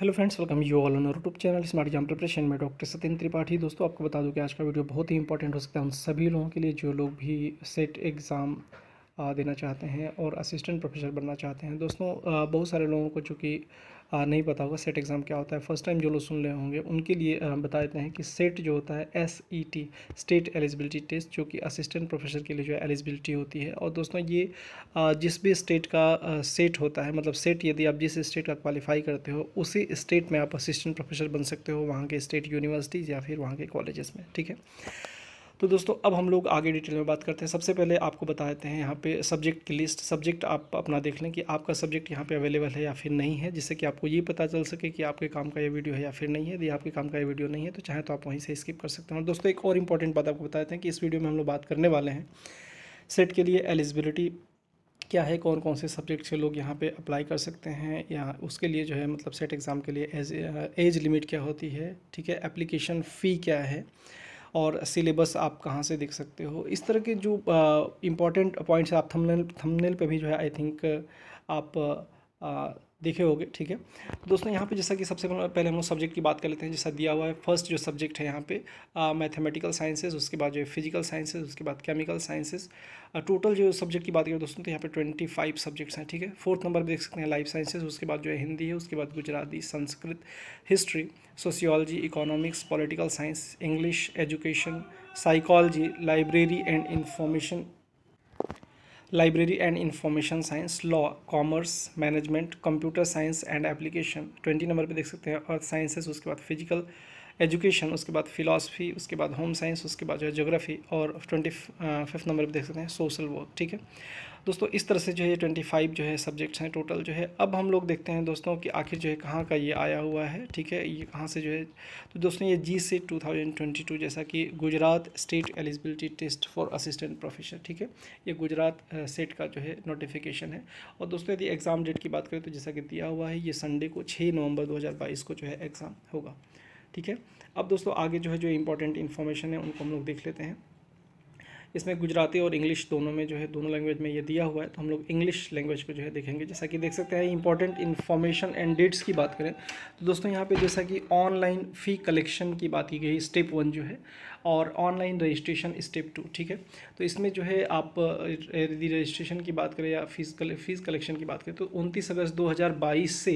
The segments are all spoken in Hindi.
Hello friends welcome you all on YouTube channel smart exam preparation में डॉक्टर सत्यन त्रिपाठी दोस्तों आपको बता दूं कि आज का वीडियो बहुत ही इंपॉर्टेंट हो सकता है उन सभी लोगों के लिए जो लोग भी सेट एग्ज़ाम देना चाहते हैं और असिस्टेंट प्रोफेसर बनना चाहते हैं दोस्तों बहुत सारे लोगों को चूँकि नहीं पता होगा सेट एग्ज़ाम क्या होता है फर्स्ट टाइम जो लोग सुन रहे होंगे उनके लिए बता देते हैं कि सेट जो होता है S E T state eligibility test जो कि असिस्टेंट प्रोफेसर के लिए जो है एलिजिबिलिटी होती है और दोस्तों ये जिस भी स्टेट का सेट होता है मतलब सेट यदि आप जिस स्टेट का क्वालिफाई करते हो उसी स्टेट में आप असिस्टेंट प्रोफेसर बन सकते हो वहाँ के स्टेट यूनिवर्सिटीज़ या फिर वहाँ के कॉलेजेस में ठीक है तो दोस्तों अब हम लोग आगे डिटेल में बात करते हैं सबसे पहले आपको बता देते हैं यहाँ पे सब्जेक्ट की लिस्ट सब्जेक्ट आप अपना देख लें कि आपका सब्जेक्ट यहाँ पे अवेलेबल है या फिर नहीं है जिससे कि आपको ये पता चल सके कि आपके काम का ये वीडियो है या फिर नहीं है यदि आपके काम का ये वीडियो नहीं है तो चाहे तो आप वहीं से स्किप कर सकते हैं और दोस्तों एक और इंपॉर्टेंट बात आपको बता देते हैं कि इस वीडियो में हम लोग बात करने वाले हैं सेट के लिए एलिजिबिलिटी क्या है कौन कौन से सब्जेक्ट से लोग यहाँ पे अप्लाई कर सकते हैं या उसके लिए जो है मतलब सेट एग्ज़ाम के लिए एज एज लिमिट क्या होती है ठीक है एप्लीकेशन फ़ी क्या है और सिलेबस आप कहाँ से देख सकते हो इस तरह के जो इम्पॉर्टेंट पॉइंट्स आप थंबनेल थंबनेल पे भी जो है आई थिंक आप देखे होगे ठीक है दोस्तों यहाँ पे जैसा कि सबसे पहले हम लोग सब्जेक्ट की बात कर लेते हैं जैसा दिया हुआ है फर्स्ट जो सब्जेक्ट है यहाँ पे मैथमेटिकल साइंसेज उसके बाद जो है फिजिकल साइंसेज उसके बाद केमिकल साइंसेज टोटल जो सब्जेक्ट की बात करें दोस्तों तो यहाँ पे ट्वेंटी फाइव सब्जेक्ट्स हैं ठीक है फोर्थ नंबर पर देख सकते हैं लाइफ साइंसेज उसके बाद जो है हिंदी है उसके बाद Gujarati Sanskrit history sociology economics political science English education psychology library and information library and information science law commerce management computer science and application twenty number पे देख सकते हैं अर्थ साइंसेस उसके बाद फिजिकल एजुकेशन उसके बाद फिलासफी उसके बाद होम साइंस उसके बाद जो है जोग्राफी और ट्वेंटी फिफ्थ नंबर पर देख सकते हैं सोशल वर्क ठीक है दोस्तों इस तरह से जो है ट्वेंटी फाइव जो है सब्जेक्ट्स हैं टोटल जो है अब हम लोग देखते हैं दोस्तों कि आखिर जो है कहाँ का ये आया हुआ है ठीक है ये कहाँ से जो है तो दोस्तों ये जी से टू थाउजेंड ट्वेंटी टू जैसा कि Gujarat state eligibility test for assistant professor ठीक है ये गुजरात सेट का जो है नोटिफिकेशन है और दोस्तों यदि एग्ज़ाम डेट की बात करें तो जैसा कि दिया हुआ है ये संडे को छः नवंबर बाईस को जो है एग्ज़ाम होगा ठीक है अब दोस्तों आगे जो है जो इंपॉर्टेंट इन्फॉर्मेशन है उनको हम लोग देख लेते हैं इसमें गुजराती और इंग्लिश दोनों में जो है दोनों लैंग्वेज में ये दिया हुआ है तो हम लोग इंग्लिश लैंग्वेज को जो है देखेंगे जैसा कि देख सकते हैं इंपॉर्टेंट इन्फॉर्मेशन एंड डेट्स की बात करें तो दोस्तों यहाँ पे जैसा कि ऑनलाइन फ़ी कलेक्शन की बात की गई स्टेप वन जो है और ऑनलाइन रजिस्ट्रेशन स्टेप टू ठीक है तो इसमें जो है आप यदि रजिस्ट्रेशन की बात करें या फीस कले, फीस कलेक्शन की बात करें तो उनतीस अगस्त 2022 से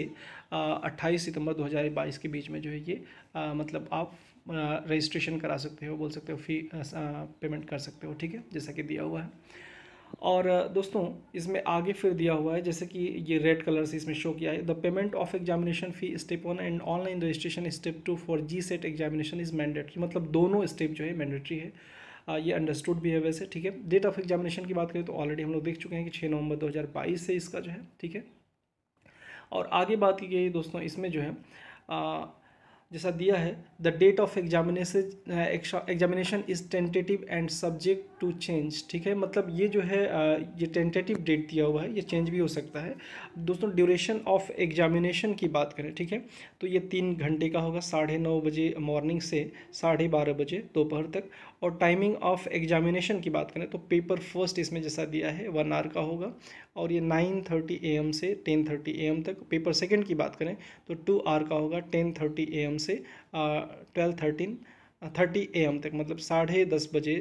अट्ठाईस सितंबर 2022 के बीच में जो है ये आ, मतलब आप रजिस्ट्रेशन करा सकते हो बोल सकते हो फी पेमेंट कर सकते हो ठीक है जैसा कि दिया हुआ है और दोस्तों इसमें आगे फिर दिया हुआ है जैसे कि ये रेड कलर से इसमें शो किया है the payment of examination fee step one and online registration step two for G SET examination is mandatory मतलब दोनों स्टेप जो है मैंडेटरी है ये अंडरस्टूड भी है वैसे ठीक है डेट ऑफ एग्जामिनेशन की बात करें तो ऑलरेडी हम लोग देख चुके हैं कि छः नवंबर दो से इसका जो है ठीक है और आगे बात की गई दोस्तों इसमें जो है जैसा दिया है the date of examination examination is tentative and subject to change ठीक है मतलब ये जो है ये टेंटेटिव डेट दिया हुआ है ये चेंज भी हो सकता है दोस्तों ड्यूरेशन ऑफ एग्जामिनेशन की बात करें ठीक है तो ये तीन घंटे का होगा साढ़े नौ बजे मॉर्निंग से साढ़े बारह बजे दोपहर तक और टाइमिंग ऑफ एग्जामिनेशन की बात करें तो पेपर फर्स्ट इसमें जैसा दिया है वन आवर का होगा और ये नाइन थर्टी ए एम से टेन थर्टी ए एम तक पेपर सेकेंड की बात करें तो टू आवर का होगा टेन थर्टी ए एम से ट्वेल्व थर्टीन हाँ, थर्टी ए एम तक मतलब साढ़े दस बजे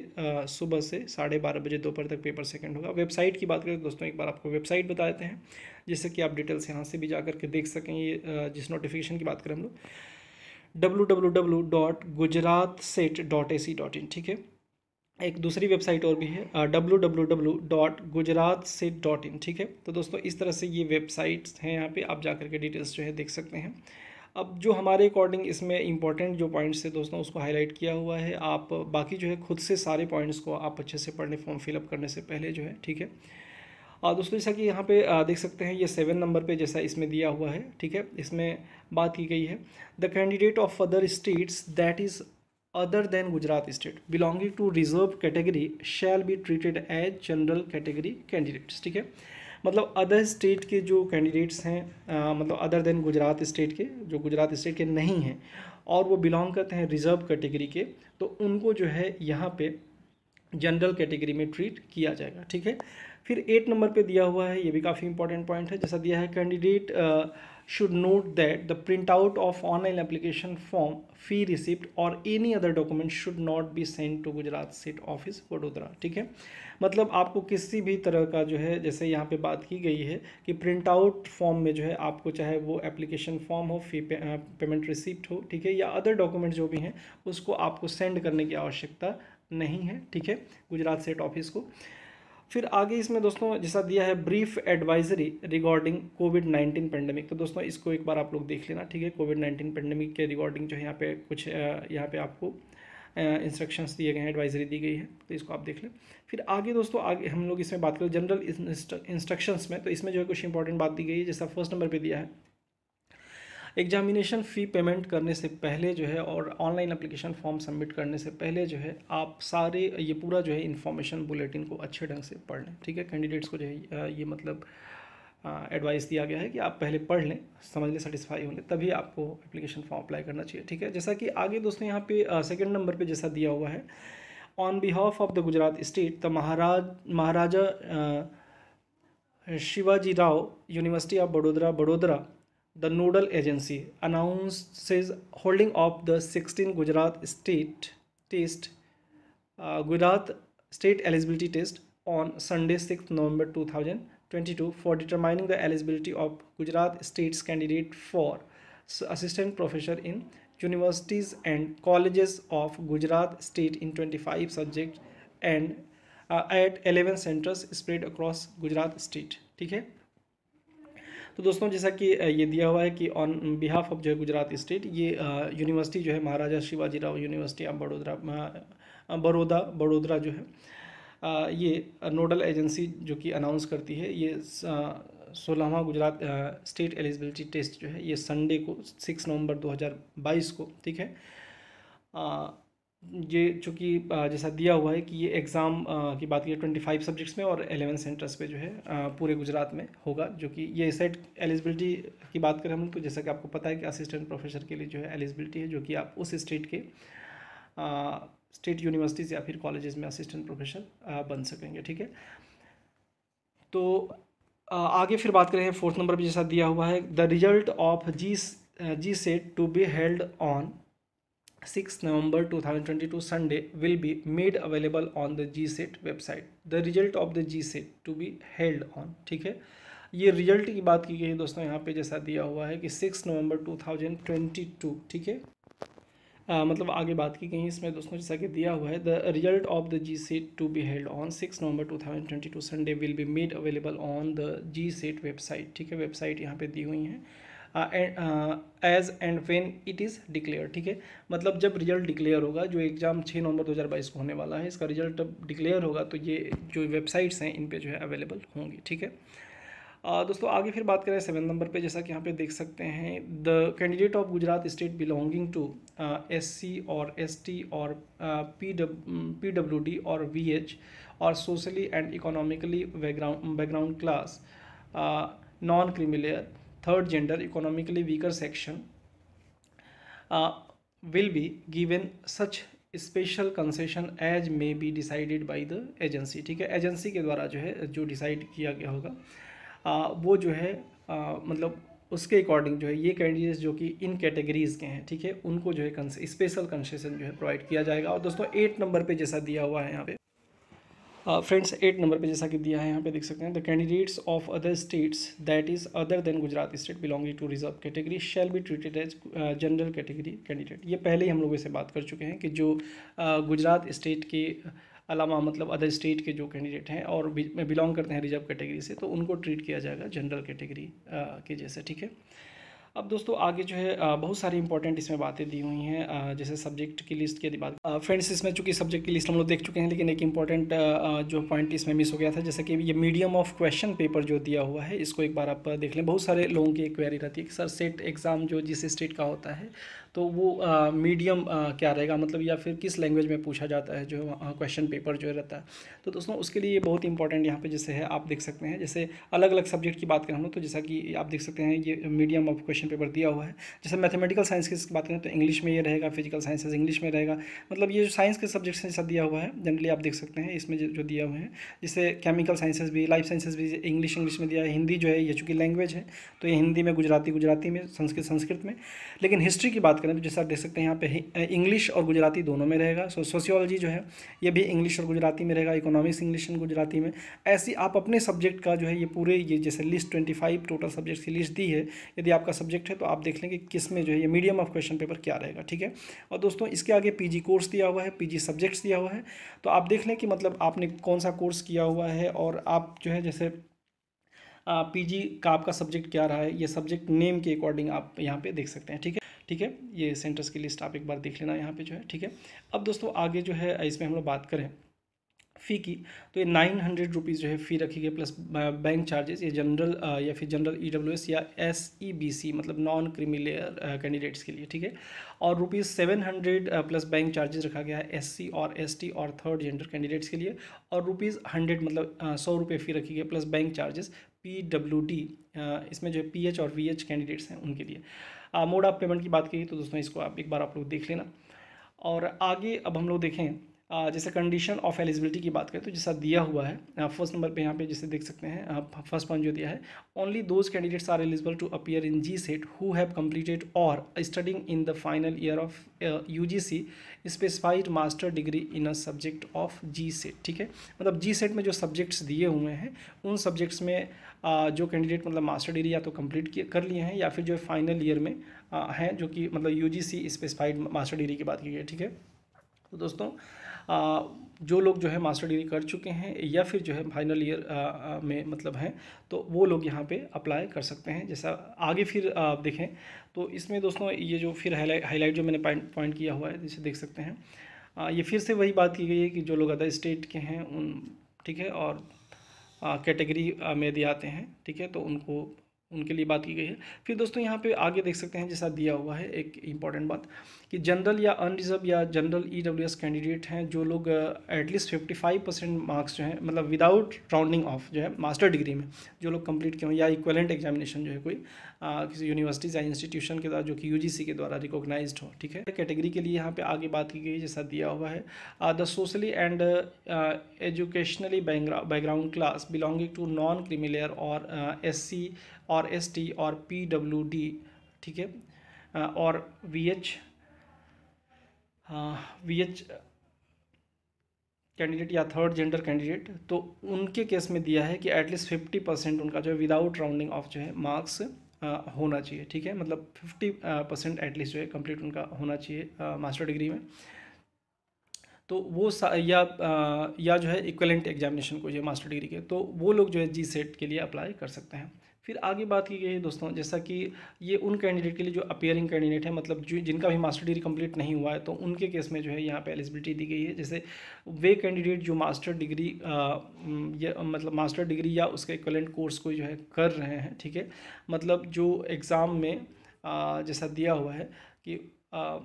सुबह से साढ़े बारह बजे दोपहर तक पेपर सेकंड होगा वेबसाइट की बात करें तो दोस्तों एक बार आपको वेबसाइट बता देते हैं जिससे कि आप डिटेल्स यहाँ से भी जा करके देख सकें ये जिस नोटिफिकेशन की बात करें हम लोग W W W dot Gujarat set dot A C dot in ठीक है एक दूसरी वेबसाइट और भी है W W W dot Gujarat set dot in ठीक है तो दोस्तों इस तरह से ये वेबसाइट्स हैं यहाँ पे आप जा करके डिटेल्स जो है देख सकते हैं अब जो हमारे अकॉर्डिंग इसमें इंपॉर्टेंट जो पॉइंट्स थे दोस्तों उसको हाईलाइट किया हुआ है आप बाकी जो है खुद से सारे पॉइंट्स को आप अच्छे से पढ़ने फॉर्म फिलअप करने से पहले जो है ठीक है और दोस्तों जैसा कि यहाँ पे देख सकते हैं ये सेवन नंबर पे जैसा इसमें दिया हुआ है ठीक है इसमें बात की गई है the candidate of other states that is other than Gujarat state belonging to reserve category shall be treated as general category candidates ठीक है मतलब अदर स्टेट के जो कैंडिडेट्स हैं आ, मतलब अदर देन गुजरात स्टेट के जो गुजरात स्टेट के नहीं हैं और वो बिलोंग करते हैं रिज़र्व कैटेगरी के तो उनको जो है यहाँ पे जनरल कैटेगरी में ट्रीट किया जाएगा ठीक है फिर एट नंबर पे दिया हुआ है ये भी काफ़ी इंपॉर्टेंट पॉइंट है जैसा दिया है candidate should note that the printout of online application form, fee receipt or any other document should not be sent to Gujarat State Office Vadodara ठीक है मतलब आपको किसी भी तरह का जो है जैसे यहाँ पे बात की गई है कि प्रिंट आउट फॉर्म में जो है आपको चाहे वो एप्लीकेशन फॉर्म हो फी पे, पेमेंट रिसिप्ट हो ठीक है या अदर डॉक्यूमेंट जो भी हैं उसको आपको सेंड करने की आवश्यकता नहीं है ठीक है गुजरात स्टेट ऑफिस को फिर आगे इसमें दोस्तों जैसा दिया है brief advisory regarding COVID nineteen pandemic तो दोस्तों इसको एक बार आप लोग देख लेना ठीक है कोविड नाइन्टीन पेंडेमिक के रिगार्डिंग जो है यहाँ पे कुछ यहाँ पे आपको इंस्ट्रक्शंस दिए गए हैं एडवाइजरी दी गई है तो इसको आप देख लें फिर आगे दोस्तों आगे हम लोग इसमें बात करें जनरल इंस्ट्रक्शंस में तो इसमें जो है कुछ इंपॉर्टेंट बात दी गई है जैसा फर्स्ट नंबर पर दिया है एग्जामिनेशन फ़ी पेमेंट करने से पहले जो है और ऑनलाइन अप्लीकेशन फॉर्म सबमिट करने से पहले जो है आप सारे ये पूरा जो है इन्फॉर्मेशन बुलेटिन को अच्छे ढंग से पढ़ लें ठीक है कैंडिडेट्स को जो है ये मतलब एडवाइस दिया गया है कि आप पहले पढ़ लें समझ लें सेटिस्फाई हो लें तभी आपको एप्लीकेशन फॉर्म अप्लाई करना चाहिए ठीक है जैसा कि आगे दोस्तों यहाँ पे सेकंड नंबर पे जैसा दिया हुआ है on behalf of the Gujarat state the Maharaj Maharaja Shivaji Rao university of Vadodara Vadodara the nodal agency announces holding of the 16 Gujarat state test uh, Gujarat state eligibility test on Sunday 6th November 2022 for determining the eligibility of Gujarat state's candidate for assistant professor in universities and colleges of Gujarat state in 25 subjects and uh, at 11 centers spread across Gujarat state ठीक है तो दोस्तों जैसा कि ये दिया हुआ है कि ऑन बिहाफ ऑफ जो है गुजरात स्टेट ये यूनिवर्सिटी जो है महाराजा शिवाजी राव यूनिवर्सिटी ऑफ बड़ोदरा बड़ौदा बड़ोदरा जो है ये नोडल एजेंसी जो कि अनाउंस करती है ये सोलहवा गुजरात स्टेट एलिजिबिलिटी टेस्ट जो है ये संडे को सिक्स नवंबर 2022 को ठीक है ये चूँकि जैसा दिया हुआ है कि ये एग्ज़ाम की बात की ट्वेंटी फाइव सब्जेक्ट्स में और एलेवन सेंटर्स पे जो है पूरे गुजरात में होगा जो कि ये सेट एलिजिबिलिटी की बात करें हम तो जैसा कि आपको पता है कि असिस्टेंट प्रोफेसर के लिए जो है एलिजिबिलिटी है जो कि आप उस स्टेट के स्टेट यूनिवर्सिटीज़ या फिर कॉलेजेस में असिस्टेंट प्रोफेसर बन सकेंगे ठीक है तो आगे फिर बात करें फोर्थ नंबर पर जैसा दिया हुआ है the result of G G SET to be held on 6 November 2022 Sunday will be made available on the GSET website. The result of the GSET to be held on. ठीक है ये रिजल्ट की बात की गई है दोस्तों यहाँ पे जैसा दिया हुआ है कि 6 नवंबर 2022 ठीक है आ, मतलब आगे बात की गई इसमें दोस्तों जैसा कि दिया हुआ है the result of the G SET to be held on six November two thousand twenty two Sunday will be made available on the G SET website ठीक है वेबसाइट यहाँ पे दी हुई है as and when it is declare ठीक है मतलब जब रिजल्ट डिक्लेयर होगा जो एग्ज़ाम छः नवंबर 2022 को होने वाला है इसका रिजल्ट जब डिक्लेयर होगा तो ये जो वेबसाइट्स हैं इन पे जो है अवेलेबल होंगी ठीक है आ, दोस्तों आगे फिर बात करें सेवन नंबर पे जैसा कि यहाँ पे देख सकते हैं the candidate of Gujarat state belonging to S C और एस टी और पी पी डब्ल्यू डी और वी एच और socially and economically background background class non creamy layer third gender economically weaker section will be given such special concession as may be decided by the agency ठीक है एजेंसी के द्वारा जो है जो डिसाइड किया गया होगा आ, uh, वो जो है आ, uh, मतलब उसके अकॉर्डिंग जो है ये कैंडिडेट्स जो कि इन कैटेगरीज़ के हैं ठीक है उनको जो है स्पेशल कंसेशन जो है प्रोवाइड किया जाएगा और दोस्तों एट नंबर पे जैसा दिया हुआ है यहाँ पे फ्रेंड्स एट नंबर पे जैसा कि दिया है यहाँ पे देख सकते हैं the candidates of other states that is other than Gujarat state belonging to reserve category shall be treated as general category candidate ये पहले ही हम लोग इसे बात कर चुके हैं कि जो गुजरात uh, स्टेट के अलावा मतलब अदर स्टेट के जो कैंडिडेट हैं और बिलोंग करते हैं रिजर्व कैटेगरी से तो उनको ट्रीट किया जाएगा जनरल कैटेगरी uh, के जैसे ठीक है अब दोस्तों आगे जो है बहुत सारी इंपॉर्टेंट इसमें बातें दी हुई हैं जैसे सब्जेक्ट की लिस्ट की यदि बात फ्रेंड्स इसमें चूंकि सब्जेक्ट की लिस्ट हम लोग देख चुके हैं लेकिन एक इंपॉर्टेंट जो पॉइंट इसमें मिस हो गया था जैसे कि ये मीडियम ऑफ क्वेश्चन पेपर जो दिया हुआ है इसको एक बार आप देख लें बहुत सारे लोगों की क्वेरी रहती है कि सर सेट एग्ज़ाम जो जिस स्टेट का होता है तो वो मीडियम क्या रहेगा मतलब या फिर किस लैंग्वेज में पूछा जाता है जो क्वेश्चन पेपर जो रहता है तो दोस्तों उसके लिए ये बहुत इंपॉर्टेंट यहाँ पे जैसे है आप देख सकते हैं जैसे अलग अलग सब्जेक्ट की बात करें हम लोग तो जैसा कि आप देख सकते हैं ये मीडियम ऑफ क्वेश्चन पेपर दिया हुआ है जैसे मैथमेटिकल साइंस की बात करें तो इंग्लिश में ये रहेगा फिजिकल साइंसेज इंग्लिश में रहेगा मतलब ये जो साइंस के सब्जेक्ट्स जैसा दिया हुआ है जनरली आप देख सकते हैं इसमें जो दिया हुए हैं जैसे केमिकल साइंसेज भी लाइफ साइंसेज भी इंग्लिश इंग्लिश में दिया है हिंदी जो है ये चूँकि लैंग्वेज है तो ये हिंदी में गुजराती गुजराती में संस्कृत संस्कृत में लेकिन हिस्ट्री की बात करें तो जैसा आप देख सकते हैं यहाँ पे इंग्लिश और गुजराती दोनों में रहेगा सो सोशियोलॉजी जो है ये भी इंग्लिश और गुजराती में रहेगा इकोनॉमिक्स इंग्लिश एंड गुजराती में ऐसी आप अपने सब्जेक्ट का जो है ये पूरे ये जैसे list twenty five total subjects की लिस्ट दी है यदि आपका सब्जेक्ट है तो आप देख लें कि किस में जो है ये मीडियम ऑफ क्वेश्चन पेपर क्या रहेगा ठीक है और दोस्तों इसके आगे पी कोर्स दिया हुआ है पी सब्जेक्ट्स दिया हुआ है तो आप देख लें कि मतलब आपने कौन सा कोर्स किया हुआ है और आप जो है जैसे पीजी का आपका सब्जेक्ट क्या रहा है ये सब्जेक्ट नेम के अकॉर्डिंग आप यहाँ पे देख सकते हैं ठीक है ठीक है ये सेंटर्स की लिस्ट आप एक बार देख लेना यहाँ पे जो है ठीक है अब दोस्तों आगे जो है इसमें हम लोग बात करें फ़ी की तो ये नाइन हंड्रेड रुपीज़ जो है फ़ी रखी गई प्लस बैंक चार्जेस ये जनरल या फिर जनरल ई डब्ल्यू एस या एस ई बी सी मतलब नॉन क्रिमिलेयर कैंडिडेट्स के लिए ठीक है और rupees seven hundred plus bank charges रखा गया है एस सी और एस टी और थर्ड जेंडर कैंडिडेट्स के लिए और रुपीज़ हंड्रेड मतलब सौ रुपये फ़ी रखी गई plus bank charges P W D इसमें जो है पी एच और वी एच कैंडिडेट्स हैं उनके लिए मोड ऑफ पेमेंट की बात की तो दोस्तों इसको आप एक बार आप लोग देख लेना और आगे अब हम लोग देखें जैसे कंडीशन ऑफ एलिजिबिलिटी की बात करें तो जैसा दिया हुआ है फर्स्ट नंबर पे यहाँ पे जैसे देख सकते हैं फर्स्ट पॉइंट जो दिया है only those candidates are eligible to appear in G SET who have completed और studying in the final year of U G C specified master degree in a subject of G SET ठीक है मतलब जी सेट में जो सब्जेक्ट्स दिए हुए हैं उन सब्जेक्ट्स में जो कैंडिडेट मतलब मास्टर डिग्री या तो कंप्लीट कर लिए हैं या फिर जो फाइनल ईयर में हैं जो कि मतलब U G C specified master degree की बात की गई ठीक है तो दोस्तों जो लोग जो है मास्टर डिग्री कर चुके हैं या फिर जो है फाइनल ईयर में मतलब हैं तो वो लोग यहाँ पे अप्लाई कर सकते हैं जैसा आगे फिर आप देखें तो इसमें दोस्तों ये जो फिर हाईलाइट जो मैंने पॉइंट किया हुआ है जिसे देख सकते हैं ये फिर से वही बात की गई है कि जो लोग अदर स्टेट के हैं उन ठीक है और कैटेगरी में दिए आते हैं ठीक है तो उनको उनके लिए बात की गई है फिर दोस्तों यहाँ पे आगे देख सकते हैं जैसा दिया हुआ है एक इम्पॉर्टेंट बात कि जनरल या अनरिजर्व या general E W S candidate हैं जो लोग at least fifty five percent marks जो हैं मतलब विदाउट राउंडिंग ऑफ जो है मास्टर डिग्री में जो लोग कंप्लीट किए हों या इक्वलेंट एग्जामिनेशन जो है कोई आ, uh, किसी यूनिवर्सिटीज या इंस्टीट्यूशन के द्वारा जो कि यू के द्वारा रिकोगनाइज हो ठीक है कैटेगरी के लिए यहाँ पर आगे बात की गई जैसा दिया हुआ है the socially and educationally background class belonging to non creamy layer और एस सी और एस टी और पी डब्ल्यू डी ठीक है और V H V H candidate या थर्ड जेंडर कैंडिडेट तो उनके केस में दिया है कि एटलीस्ट फिफ्टी परसेंट उनका जो है विदाउट राउंडिंग ऑफ जो है मार्क्स होना चाहिए ठीक है मतलब फिफ्टी परसेंट एटलीस्ट जो है कंप्लीट उनका होना चाहिए मास्टर डिग्री में तो वो या या जो है इक्वलेंट एग्जामिनेशन को जो है मास्टर डिग्री के तो वो लोग जो है जी सेट के लिए अप्लाई कर सकते हैं फिर आगे बात की गई है दोस्तों जैसा कि ये उन कैंडिडेट के लिए जो अपेयरिंग कैंडिडेट है मतलब जो जिनका भी मास्टर डिग्री कंप्लीट नहीं हुआ है तो उनके केस में जो है यहाँ पे एलिजिबिलिटी दी गई है जैसे वे कैंडिडेट जो मास्टर डिग्री या मतलब मास्टर डिग्री या उसके इक्वलेंट कोर्स को जो है कर रहे हैं ठीक है मतलब जो एग्ज़ाम में आ, जैसा दिया हुआ है कि आ,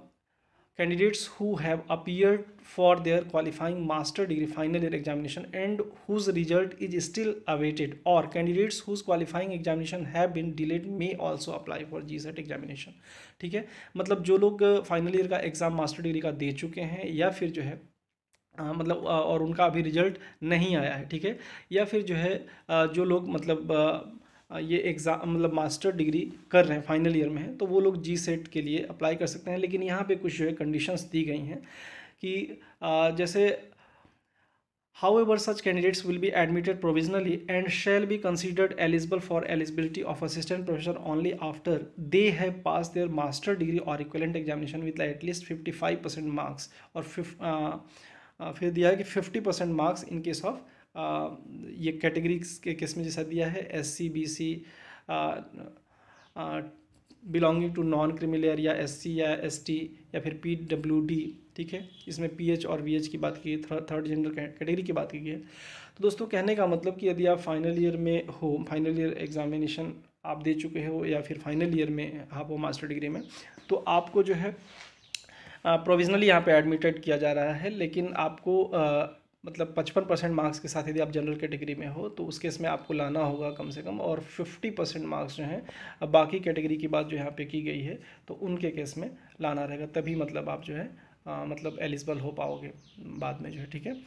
candidates who have appeared for their qualifying master degree final year examination and whose result is still awaited or candidates whose qualifying examination have been delayed may also apply for GSET examination ठीक है मतलब जो लोग फाइनल ईयर का एग्ज़ाम मास्टर डिग्री का दे चुके हैं या फिर जो है आ, मतलब आ, और उनका अभी रिजल्ट नहीं आया है ठीक है या फिर जो है आ, जो लोग मतलब आ, ये एग्ज़ाम मतलब मास्टर डिग्री कर रहे हैं फाइनल ईयर में है तो वो लोग जी सेट के लिए अप्लाई कर सकते हैं लेकिन यहाँ पे कुछ जो है कंडीशंस दी गई हैं कि जैसे however such candidates will be admitted provisionally and shall be considered eligible for eligibility of assistant professor only after they have pass their master degree और equivalent examination with at least fifty five percent marks और फिफ फिर दिया है कि fifty percent marks in case of ये कैटेगरी के किस में जैसा दिया है S C B C belonging to non criminal area S सी या एस टी या फिर पी डब्ल्यू डी ठीक है इसमें पी एच और वी एच की बात की थर्ड जेंडर कैटेगरी की बात की है तो दोस्तों कहने का मतलब कि यदि आप फाइनल ईयर में हो फाइनल ईयर एग्जामिनेशन आप दे चुके हो या फिर फाइनल ईयर में आप हो मास्टर डिग्री में तो आपको जो है प्रोविजनली यहाँ पे एडमिटेड किया जा रहा है लेकिन आपको मतलब पचपन परसेंट मार्क्स के साथ यदि आप जनरल कैटेगरी में हो तो उस केस में आपको लाना होगा कम से कम और फिफ्टी परसेंट मार्क्स जो हैं अब बाकी कैटेगरी की बात जो यहाँ पे की गई है तो उनके केस में लाना रहेगा तभी मतलब आप जो है आ, मतलब एलिजिबल हो पाओगे बाद में जो है ठीक है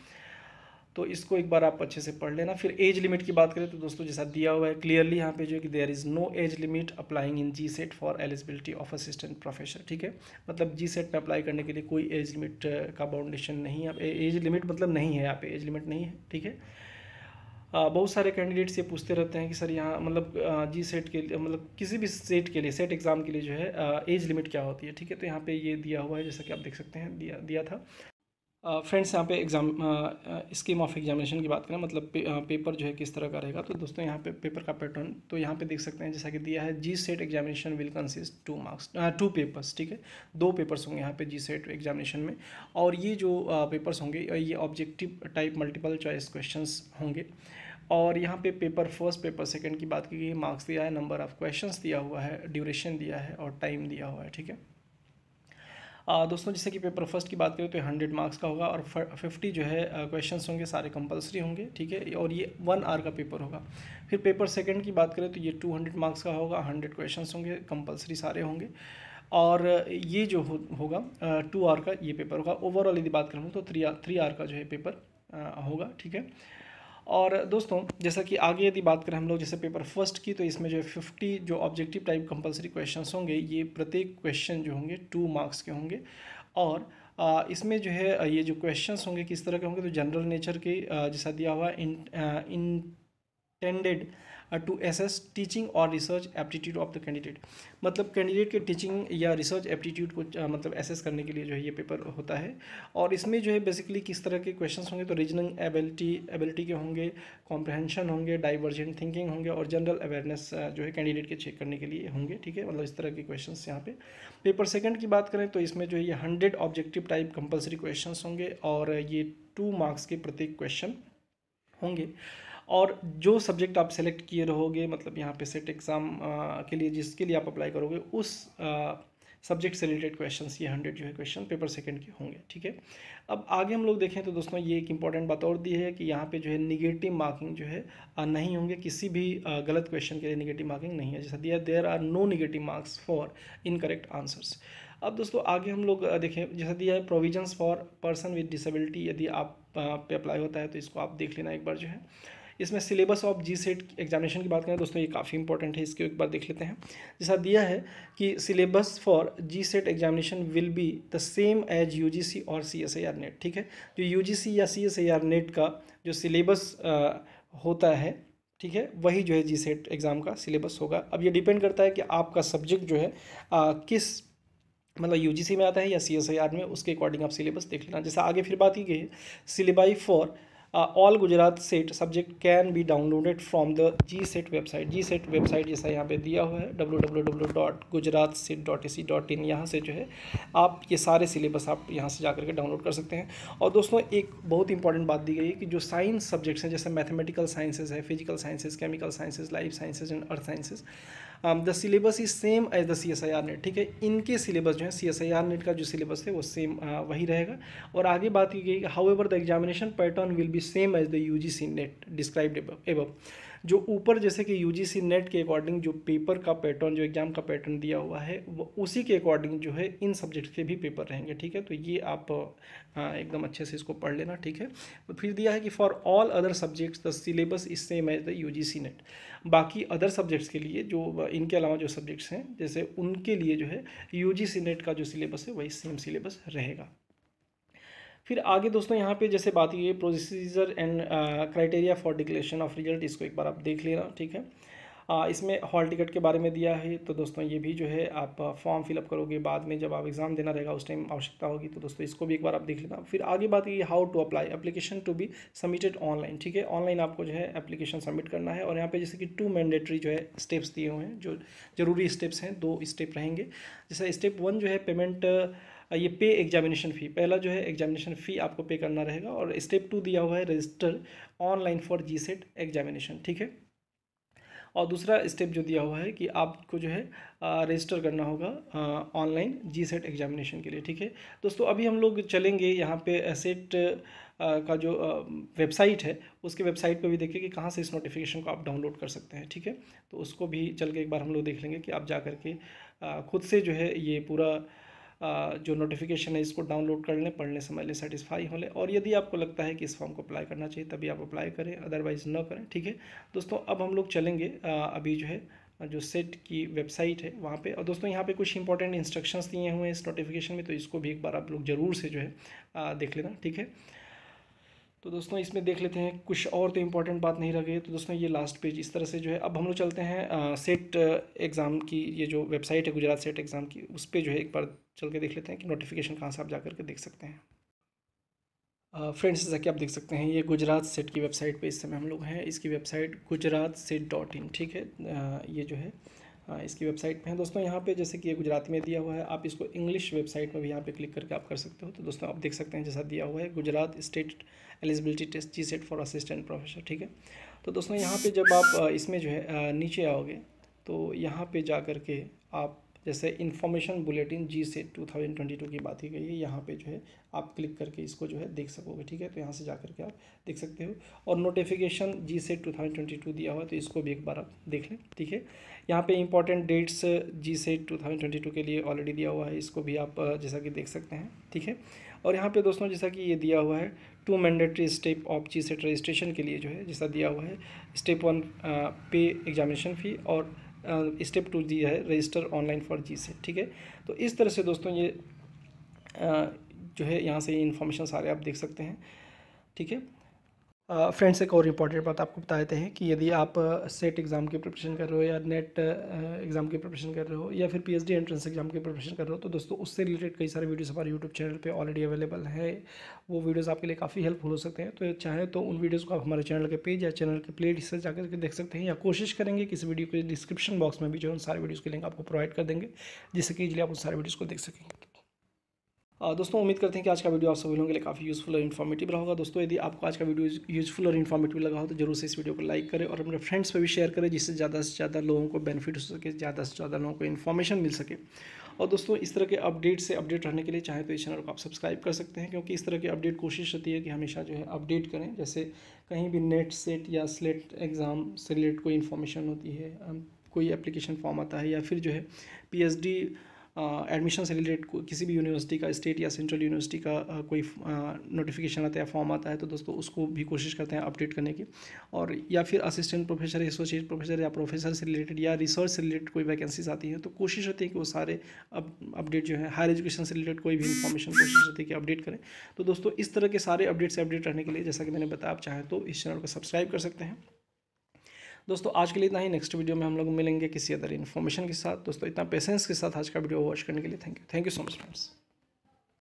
तो इसको एक बार आप अच्छे से पढ़ लेना फिर एज लिमिट की बात करें तो दोस्तों जैसा दिया हुआ है क्लियरली यहाँ पे जो है कि there is no age limit applying in G SET for eligibility of assistant professor ठीक है मतलब जी सेट में अप्लाई करने के लिए कोई एज लिमिट का बाउंडेशन नहीं है एज लिमिट मतलब नहीं है यहाँ पे एज लिमिट नहीं है ठीक है बहुत सारे कैंडिडेट्स ये पूछते रहते हैं कि सर यहाँ मतलब जी सेट के लिए मतलब किसी भी सेट के लिए सेट एग्ज़ाम के लिए जो है एज लिमिट क्या होती है ठीक है तो यहाँ पे ये दिया हुआ है जैसा कि आप देख सकते हैं दिया दिया था फ्रेंड्स यहाँ पे एग्ज़ाम स्कीम ऑफ एग्जामिनेशन की बात करें मतलब पे, आ, पेपर जो है किस तरह का रहेगा तो दोस्तों यहाँ पे पेपर का पैटर्न तो यहाँ पे देख सकते हैं जैसा कि दिया है G SET examination will consist two marks two papers ठीक है दो पेपर्स होंगे यहाँ पे जी सेट एग्जामिनेशन में और ये जो पेपर्स होंगे ये objective type multiple choice question होंगे और यहाँ पे पेपर फर्स्ट पेपर सेकेंड की बात की गई मार्क्स दिया है नंबर ऑफ क्वेश्चन दिया हुआ है ड्यूरेशन दिया है और टाइम दिया हुआ है ठीक है दोस्तों जैसे कि पेपर फर्स्ट की बात करें तो हंड्रेड मार्क्स का होगा और फिफ्टी जो है क्वेश्चन होंगे सारे कंपलसरी होंगे ठीक है और ये वन आर का पेपर होगा फिर पेपर सेकेंड की बात करें तो ये टू हंड्रेड मार्क्स का होगा हंड्रेड क्वेश्चन होंगे कंपलसरी सारे होंगे और ये जो हो, होगा टू आर का ये पेपर होगा ओवरऑल यदि बात करूँ तो थ्री आर थ्री आर का जो है पेपर होगा ठीक है और दोस्तों जैसा कि आगे यदि बात करें हम लोग जैसे पेपर फर्स्ट की तो इसमें जो है फिफ्टी जो ऑब्जेक्टिव टाइप कंपलसरी क्वेश्चन होंगे ये प्रत्येक क्वेश्चन जो होंगे टू मार्क्स के होंगे और इसमें जो है ये जो क्वेश्चंस होंगे किस तरह के होंगे तो जनरल नेचर के जैसा दिया हुआ in intended to assess teaching और research aptitude of the candidate मतलब कैंडिडेट के टीचिंग या रिसर्च एप्टीट्यूड को uh, मतलब एसेस करने के लिए जो है ये पेपर होता है और इसमें जो है बेसिकली किस तरह के क्वेश्चंस होंगे तो रीजनिंग एबिलिटी एबिलिटी के होंगे कॉम्प्रहेंशन होंगे डाइवर्जेंट थिंकिंग होंगे और जनरल अवेयरनेस uh, जो है कैंडिडेट के चेक करने के लिए होंगे ठीक है मतलब इस तरह के क्वेश्चन यहाँ पे पेपर सेकेंड की बात करें तो इसमें जो है ये hundred objective type compulsory question होंगे और ये टू मार्क्स के प्रत्येक क्वेश्चन होंगे और जो सब्जेक्ट आप सेलेक्ट किए रहोगे मतलब यहाँ पे सेट एग्ज़ाम के लिए जिसके लिए आप अप्लाई करोगे उस सब्जेक्ट से रिलेटेड क्वेश्चन ये हंड्रेड जो है क्वेश्चन पेपर सेकेंड के होंगे ठीक है अब आगे हम लोग देखें तो दोस्तों ये एक इंपॉर्टेंट बात और दी है कि यहाँ पे जो है निगेटिव मार्किंग जो है नहीं होंगे किसी भी गलत क्वेश्चन के लिए निगेटिव मार्किंग नहीं है जैसा दिया there are no negative marks for incorrect answers अब दोस्तों आगे हम लोग देखें जैसा दिया है provisions for person with disability यदि आप पे अप्लाई होता है तो इसको आप देख लेना एक बार जो है इसमें syllabus of G SET examination की बात करें दोस्तों ये काफ़ी इंपॉर्टेंट है इसके एक बार देख लेते हैं जैसा दिया है कि syllabus for G SET examination will be the same as U G C और C S I R NET ठीक है जो यू जी सी या C S I R NET का जो सिलेबस होता है ठीक है वही जो है जी सेट एग्ज़ाम का सिलेबस होगा अब ये डिपेंड करता है कि आपका सब्जेक्ट जो है आ, किस मतलब यूजीसी में आता है या सीएसआईआर में उसके अकॉर्डिंग आप सिलेबस देख लेना जैसा आगे फिर बात की गई है syllabi for all Gujarat SET subject can be downloaded from the G SET website G SET website जैसा यहाँ पे दिया हुआ है W W W dot Gujarat set dot A C dot in यहाँ से जो है आप ये सारे सिलेबस आप यहाँ से जा करके डाउनलोड कर सकते हैं और दोस्तों एक बहुत इंपॉर्टेंट बात दी गई है कि जो साइंस सब्जेक्ट्स हैं जैसे मैथमेटिकल साइंसेज है physical sciences chemical sciences life sciences and earth sciences the syllabus is same as the C S I R NET ठीक है इनके सिलेबस जो है C S I R NET का जो सिलेबस है वो सेम uh, वही रहेगा और आगे बात की गई however the examination pattern will be same as the U G C NET described above जो ऊपर जैसे कि यू सी नेट के अकॉर्डिंग जो पेपर का पैटर्न जो एग्ज़ाम का पैटर्न दिया हुआ है वो उसी के अकॉर्डिंग जो है इन सब्जेक्ट के भी पेपर रहेंगे ठीक है तो ये आप एकदम अच्छे से इसको पढ़ लेना ठीक है तो फिर दिया है कि for all other subjects the syllabus is same as the U NET बाकी अदर सब्जेक्ट्स के लिए जो इनके अलावा जो सब्जेक्ट्स हैं जैसे उनके लिए जो है यू नेट का जो सिलेबस है वही सेम सिलेबस रहेगा फिर आगे दोस्तों यहाँ पे जैसे बात ये procedure and criteria for declaration of result इसको एक बार आप देख लेना ठीक है आ, इसमें हॉल टिकट के बारे में दिया है तो दोस्तों ये भी जो है आप फॉर्म फिलअप करोगे बाद में जब आप एग्ज़ाम देना रहेगा उस टाइम आवश्यकता होगी तो दोस्तों इसको भी एक बार आप देख लेना फिर आगे बात ये how to apply application to be submitted online ठीक है ऑनलाइन आपको जो है एप्लीकेशन सबमिट करना है और यहाँ पर जैसे कि टू मैंडेटरी जो है स्टेप्स दिए हुए हैं जो ज़रूरी स्टेप्स हैं दो स्टेप रहेंगे जैसे स्टेप वन जो है पेमेंट ये पे एग्जामिनेशन फ़ी पहला जो है एग्जामिनेशन फ़ी आपको पे करना रहेगा और स्टेप टू दिया हुआ है register online for G SET examination ठीक है और दूसरा स्टेप जो दिया हुआ है कि आपको जो है रजिस्टर करना होगा ऑनलाइन जी सेट एग्जामिनेशन के लिए ठीक है दोस्तों अभी हम लोग चलेंगे यहाँ पे सेट का जो वेबसाइट है उसके वेबसाइट पे भी देखिए कि कहाँ से इस नोटिफिकेशन को आप डाउनलोड कर सकते हैं ठीक है तो उसको भी चल के एक बार हम लोग देख लेंगे कि आप जा कर के खुद से जो है ये पूरा जो नोटिफिकेशन है इसको डाउनलोड कर लें पढ़ने से ले सेटिस्फाई हो लें और यदि आपको लगता है कि इस फॉर्म को अप्लाई करना चाहिए तभी आप अप्लाई करें अदरवाइज़ न करें ठीक है दोस्तों अब हम लोग चलेंगे अभी जो है जो सेट की वेबसाइट है वहाँ पे और दोस्तों यहाँ पे कुछ इंपॉर्टेंट इंस्ट्रक्शंस दिए हुए हैं इस नोटिफिकेशन में तो इसको भी एक बार आप लोग ज़रूर से जो है देख लेना ठीक है तो दोस्तों इसमें देख लेते हैं कुछ और तो इम्पोर्टेंट बात नहीं रह गई तो दोस्तों ये लास्ट पेज इस तरह से जो है अब हम लोग चलते हैं सेट एग्ज़ाम की ये जो वेबसाइट है गुजरात सेट एग्ज़ाम की उस पर जो है एक बार चल के देख लेते हैं कि नोटिफिकेशन कहाँ से आप जा करके देख सकते हैं फ्रेंड्स जैसा कि आप देख सकते हैं ये गुजरात सेट की वेबसाइट पे इस समय हम लोग हैं इसकी website Gujarat set dot in ठीक है आ, ये जो है हाँ, इसकी वेबसाइट पे हैं दोस्तों यहाँ पे जैसे कि ये गुजराती में दिया हुआ है आप इसको इंग्लिश वेबसाइट में भी यहाँ पे क्लिक करके आप कर सकते हो तो दोस्तों आप देख सकते हैं जैसा दिया हुआ है Gujarat state eligibility test G SET for assistant professor ठीक है तो दोस्तों यहाँ पर जब आप इसमें जो है नीचे आओगे तो यहाँ पर जा के आप जैसे इन्फॉर्मेशन बुलेटिन जी से 2022 की बात की गई है यहाँ पे जो है आप क्लिक करके इसको जो है देख सकोगे ठीक है तो यहाँ से जा करके आप देख सकते हो और नोटिफिकेशन जी से 2022 दिया हुआ है तो इसको भी एक बार आप देख लें ठीक है यहाँ पे इंपॉर्टेंट डेट्स जी से 2022 के लिए ऑलरेडी दिया हुआ है इसको भी आप जैसा कि देख सकते हैं ठीक है और यहाँ पे दोस्तों जैसा कि ये दिया हुआ है two mandatory step of G SET registration के लिए जो है जैसा दिया हुआ है स्टेप वन पे एग्जामिनेशन फ़ी और स्टेप टू दिया है रजिस्टर ऑनलाइन फॉर जी से ठीक है तो इस तरह से दोस्तों ये जो है यहाँ से ये इन्फॉर्मेशन सारे आप देख सकते हैं ठीक है फ्रेंड्स एक और इम्पॉर्टेंट बात आपको बता देते हैं कि यदि आप सेट एग्ज़ाम की प्रिपरेशन कर रहे हो या नेट एग्ज़ाम की प्रिपरेशन कर रहे हो या फिर पीएचडी एंट्रेंस एग्ज़ाम की प्रिपरेशन कर रहे हो तो दोस्तों उससे रिलेटेड कई सारे वीडियोस हमारे यूट्यूब चैनल पे ऑलरेडी अवेलेबल है वो वीडियोज़ आपके लिए काफ़ी हेल्पफुल हो सकते हैं तो चाहे तो उन वीडियोज़ को आप हमारे चैनल के पेज या चैनल के प्ले लिस्ट जाकर के देख सकते हैं या कोशिश करेंगे कि इस वीडियो के डिस्क्रिप्शन बॉक्स में भी जो है उन सारे वीडियोज़ के लिंक आपको प्रोवाइड कर देंगे जिससे कि इजिली आप उन सारे वीडियोज़ को देख सकेंगे दोस्तों उम्मीद करते हैं कि आज का वीडियो आप सभी लोगों के लिए काफ़ी यूज़फुल और इन्फॉर्मेटिव रहा होगा दोस्तों यदि आपको आज का वीडियो यूज़फुल और इन्फॉर्मेटिव लगा हो तो जरूर से इस वीडियो को लाइक करें और अपने फ्रेंड्स पर भी शेयर करें जिससे ज़्यादा से ज़्यादा लोगों को बेनिफिट हो सके ज़्यादा से ज़्यादा लोगों को इन्फॉर्मेशन मिल सके और दोस्तों इस तरह के अपडेट से अपडेट रहने के लिए चाहे तो इस चैनल को आप सब्सक्राइब कर सकते हैं क्योंकि इस तरह की अपडेट कोशिश होती है कि हमेशा जो है अपडेट करें जैसे कहीं भी नेट सेट या स्लेट एग्ज़ाम से रिलेटेड कोई इन्फॉर्मेशन होती है कोई एप्लीकेशन फॉर्म आता है या फिर जो है पी एडमिशन से रिलेटेड किसी भी यूनिवर्सिटी का स्टेट या सेंट्रल यूनिवर्सिटी का आ, कोई नोटिफिकेशन आता है या फॉर्म आता है तो दोस्तों उसको भी कोशिश करते हैं अपडेट करने की और या फिर असिस्टेंट प्रोफेसर एसोसिएट प्रोफेसर या प्रोफेसर से रिलेटेड या रिसर्च से रिलेटेड कोई वैकेंसीज आती हैं तो कोशिश होती है कि वो सारे अपडेट जो है हायर एजुकेशन से रिलेटेड कोई भी इन्फॉर्मेशन कोशिश होती है कि अपडेट करें तो दोस्तों इस तरह के सारे अपडेट से अपडेट रहने के लिए जैसा कि मैंने बताया आप चाहें तो इस चैनल को सब्सक्राइब कर सकते हैं दोस्तों आज के लिए इतना ही नेक्स्ट वीडियो में हम लोग मिलेंगे किसी अदर इन्फॉर्मेशन के साथ दोस्तों इतना पेशेंस के साथ आज का वीडियो वॉच करने के लिए thank you thank you so much friends